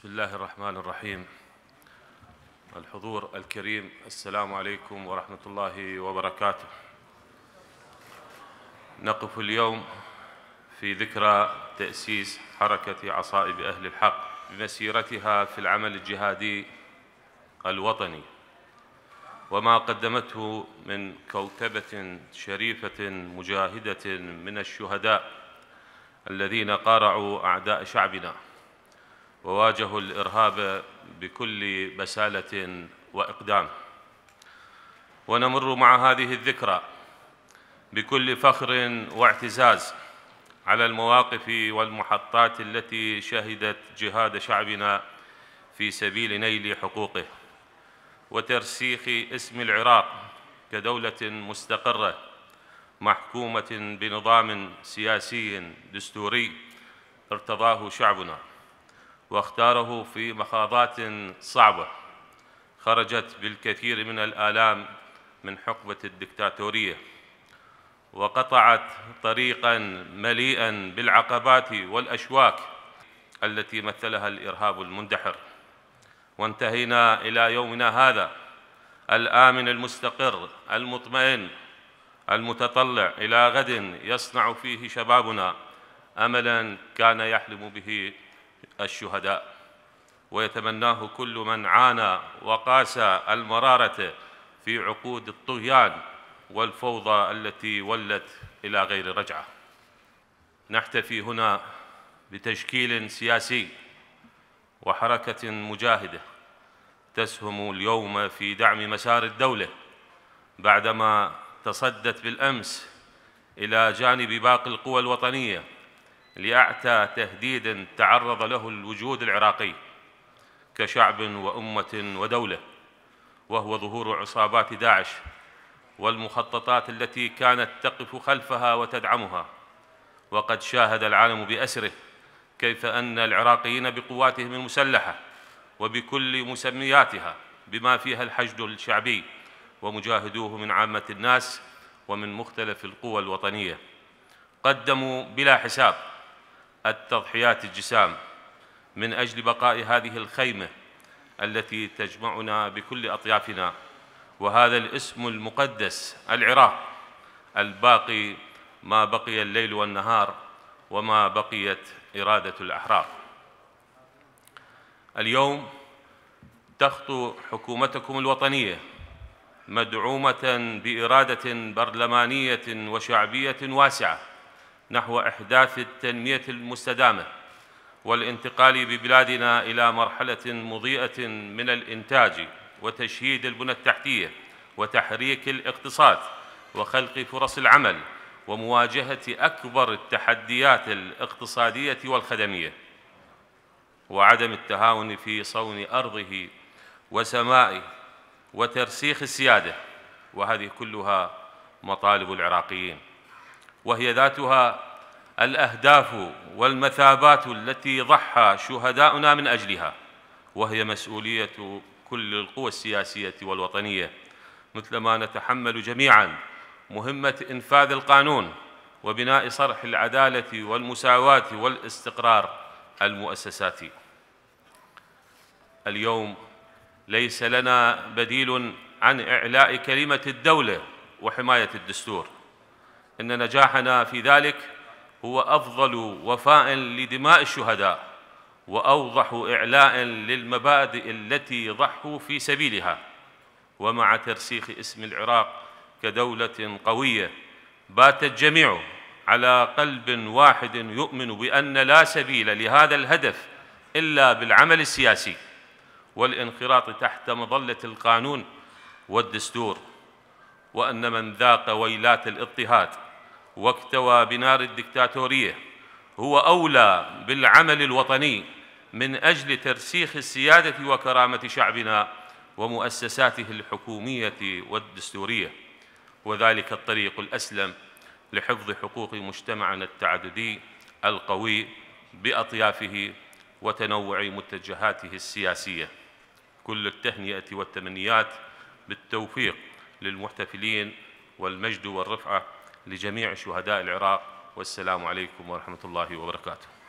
بسم الله الرحمن الرحيم الحضور الكريم السلام عليكم ورحمة الله وبركاته نقف اليوم في ذكرى تأسيس حركة عصائب أهل الحق بمسيرتها في العمل الجهادي الوطني وما قدمته من كوكبة شريفة مجاهدة من الشهداء الذين قارعوا أعداء شعبنا وواجهوا الإرهاب بكل بسالة وإقدام ونمر مع هذه الذكرى بكل فخر واعتزاز على المواقف والمحطات التي شهدت جهاد شعبنا في سبيل نيل حقوقه وترسيخ اسم العراق كدولة مستقرة محكومة بنظام سياسي دستوري ارتضاه شعبنا واختاره في مخاضات صعبة خرجت بالكثير من الآلام من حقبة الدكتاتورية وقطعت طريقاً مليئاً بالعقبات والأشواك التي مثلها الإرهاب المندحر وانتهينا إلى يومنا هذا الآمن المستقر المطمئن المتطلع إلى غد يصنع فيه شبابنا أملاً كان يحلم به الشهداء ويتمناه كل من عانى وقاس المرارة في عقود الطغيان والفوضى التي ولت إلى غير رجعة نحتفي هنا بتشكيل سياسي وحركة مجاهدة تسهم اليوم في دعم مسار الدولة بعدما تصدت بالأمس إلى جانب باقي القوى الوطنية لأعتى تهديد تعرض له الوجود العراقي كشعب وأمة ودولة وهو ظهور عصابات داعش والمخططات التي كانت تقف خلفها وتدعمها وقد شاهد العالم بأسره كيف أن العراقيين بقواتهم المسلحة وبكل مسمياتها بما فيها الحشد الشعبي ومجاهدوه من عامة الناس ومن مختلف القوى الوطنية قدموا بلا حساب التضحيات الجسام من أجل بقاء هذه الخيمة التي تجمعنا بكل أطيافنا وهذا الاسم المقدس العراق الباقي ما بقي الليل والنهار وما بقيت إرادة الأحرار اليوم تخطو حكومتكم الوطنية مدعومة بإرادة برلمانية وشعبية واسعة نحو إحداث التنمية المستدامة والانتقال ببلادنا إلى مرحلة مضيئة من الإنتاج وتشييد البنى التحتية وتحريك الاقتصاد وخلق فرص العمل ومواجهة أكبر التحديات الاقتصادية والخدمية وعدم التهاون في صون أرضه وسمائه وترسيخ السيادة وهذه كلها مطالب العراقيين وهي ذاتها الأهداف والمثابات التي ضحى شهداؤنا من أجلها وهي مسؤولية كل القوى السياسية والوطنية مثلما نتحمل جميعاً مهمة إنفاذ القانون وبناء صرح العدالة والمساواة والاستقرار المؤسساتي اليوم ليس لنا بديل عن إعلاء كلمة الدولة وحماية الدستور ان نجاحنا في ذلك هو افضل وفاء لدماء الشهداء واوضح اعلاء للمبادئ التي ضحوا في سبيلها ومع ترسيخ اسم العراق كدوله قويه بات الجميع على قلب واحد يؤمن بان لا سبيل لهذا الهدف الا بالعمل السياسي والانخراط تحت مظله القانون والدستور وان من ذاق ويلات الاضطهاد واكتوى بنار الدكتاتورية هو أولى بالعمل الوطني من أجل ترسيخ السيادة وكرامة شعبنا ومؤسساته الحكومية والدستورية وذلك الطريق الأسلم لحفظ حقوق مجتمعنا التعددي القوي بأطيافه وتنوع متجهاته السياسية كل التهنئة والتمنيات بالتوفيق للمحتفلين والمجد والرفعة لجميع شهداء العراق والسلام عليكم ورحمة الله وبركاته